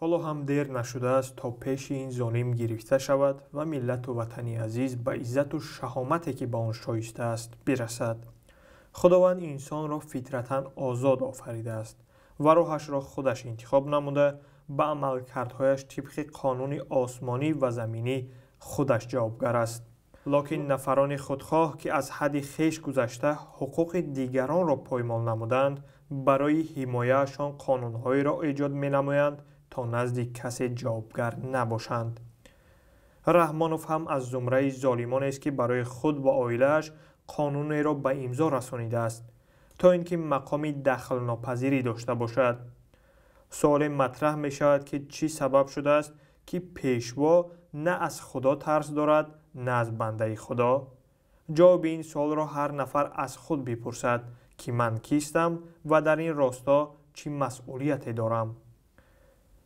حالا هم دیر نشده است تا پیش این زانیم گرفته شود و ملت و وطنی عزیز به عزت و شهامتی که به آن شایسته است برسد. خداوند انسان را فطرتا آزاد آفریده است و روحش را خودش انتخاب نموده به عمل کردهایش طبق قانون آسمانی و زمینی خودش جوابگر است. لکن نفران خودخواه که از حدی خیش گذشته حقوق دیگران را پایمال نمودند برای حمایهشان قانونهایی را ایجاد می تا نزد کسی جوابگر نباشند رحمانوف هم از زمره ظالمان است که برای خود و آیلش قانون را به امضا رسانیده است تا اینکه مقامی دخل ناپذیری داشته باشد سوال مطرح می شود که چی سبب شده است که پیشوا نه از خدا ترس دارد نه از بنده خدا جواب این سوال را هر نفر از خود بپرسد که من کیستم و در این راستا چی مسئولیت دارم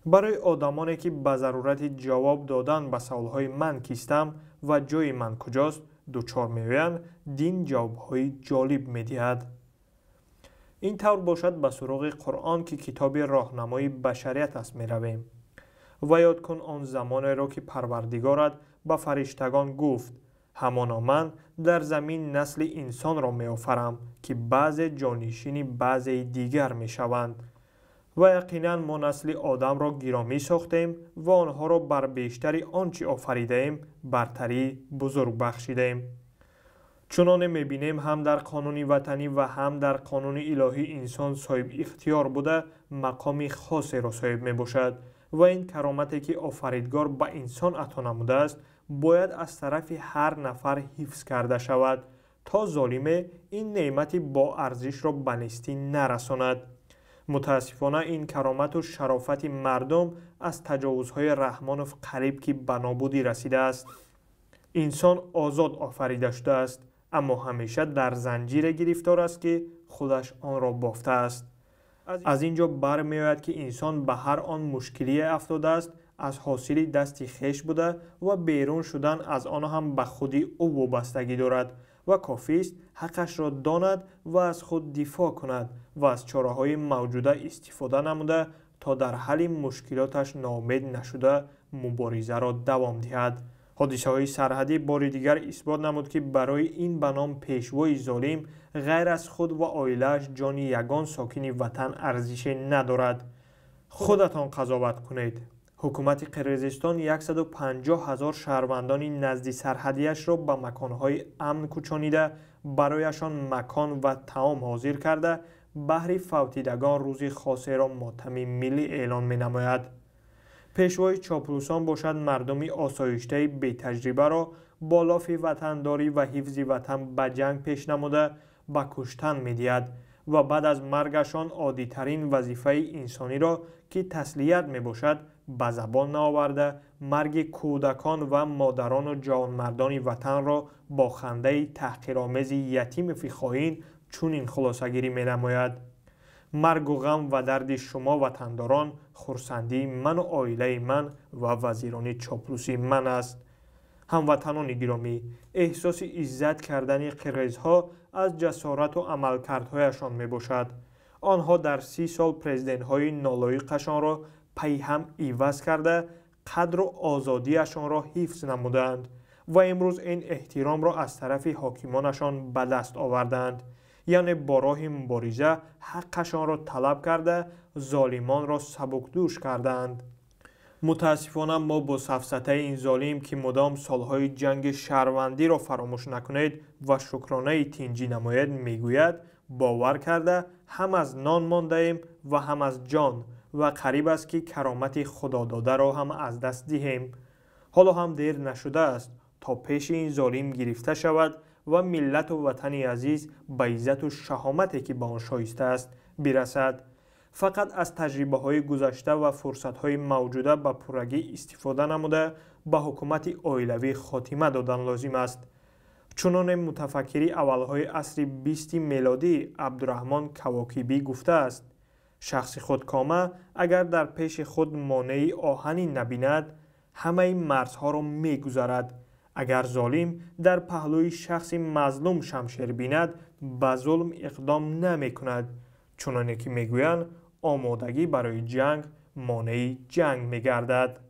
барои одамоне ки ба зарурати ҷавоб додан ба саволҳои ман кистам ва ҷои ман куҷост дучор меоянд дин ҷавобҳои ҷолиб медиҳад ин тавр бошад ба суроғи қуръон ки китоби роҳнамои башарият аст меравем ва ёд кун он замонеро ки парвардигорат ба фариштагон гуфт ҳамоно ман дар замин насли инсонро меофарам ки баъзе ҷонишини баъзеи дигар мешаванд و یقینا ما نسل آدم را گرامی ساختیم و آنها را بر بیشتری آنچه آفریدیم برتری بزرگ بخشیدیم چنانه میبینیم هم در قانون وطنی و هم در قانون الهی انسان صاحب اختیار بوده مقام خاصی را صاحب میباشد و این کرامتی که آفریدگار به انسان عطا نموده است باید از طرف هر نفر حفظ کرده شود تا ظالمه این نعمت با ارزش را به نیستی نرساند متاسفانه این کرامت و شرافت مردم از تجاوزهای رحمان قریب که بنابودی رسیده است انسان آزاد آفریده شده است اما همیشه در زنجیر گرفتار است که خودش آن را بافته است از اینجا آید که انسان به هر آن مشکلی افتاده است از حاصل دستی خیش بوده و بیرون شدن از آن هم به خودی او وابستگی دارد و کافی است حقش را داند و از خود دفاع کند و از چاره های موجوده استفاده نموده تا در حل مشکلاتش نامید نشده مبارزه را دوام دهد حادثه های سرحدی بار دیگر اثبات نمود که برای این بنام پیشوای ظالم غیر از خود و آیلش جان یگان ساکن وطن ارزش ندارد خودتان قضاوت کنید حکومت قرقیزستان 150 هزار شهروندان نزدی سرحدیش را به مکانهای امن کوچانیده برایشان مکان و تعام حاضر کرده بحری فوتیدگان روز خاصه را ماتم ملی اعلان می نماید. پیشوای چاپلوسان باشد مردمی آسایشته بی تجربه را با لافی وطنداری و حفظ وطن به جنگ پیش نموده به کشتن می دید. و بعد از مرگشان عادی ترین وظیفه انسانی را که تسلیت می باشد به زبان ناورده مرگ کودکان و مادران و جوانمردان وطن را با خنده تحقیرآمیز یتیم فیخاین چون این خلاصگیری می نماید. مرگ و غم و درد شما وطنداران خورسندی من و آیله من و وزیرانی چاپلوسی من است هموطنان گرامی احساس عزت کردن قرزها از جسارت و عملکردهایشان می باشد. آنها در سی سال پرزیدنت های نالایقشان را پی هم ایوز کرده قدر و آزادیشان را حفظ نمودند و امروز این احترام را از طرف حاکمانشان به دست آوردند یعنی با راه مبارزه حقشان را طلب کرده ظالمان را دوش کردند متاسفانه ما با سفسته این ظالم که مدام سالهای جنگ شهروندی را فراموش نکنید و شکرانه تینجی نماید میگوید باور کرده هم از نان مانده ایم و هم از جان و قریب است که کرامت خدا داده را هم از دست دهیم حالا هم دیر نشده است تا پیش این ظالم گرفته شود و ملت و وطنی عزیز به عزت و شهامتی که به آن شایسته است برسد فقط از تجربه های گذشته و فرصت های موجوده به پرگی استفاده نموده به حکومت آیلوی خاتمه دادن لازم است چنان متفکری اولهای عصر 20 میلادی عبدالرحمن کواکیبی گفته است شخص خودکامه اگر در پیش خود مانع آهنی نبیند همه این ها را میگذرد اگر ظالم در پهلوی شخص مظلوم شمشیر بیند به ظلم اقدام نمی کند چنانه که میگویند آمادگی برای جنگ مانعی جنگ می گردد.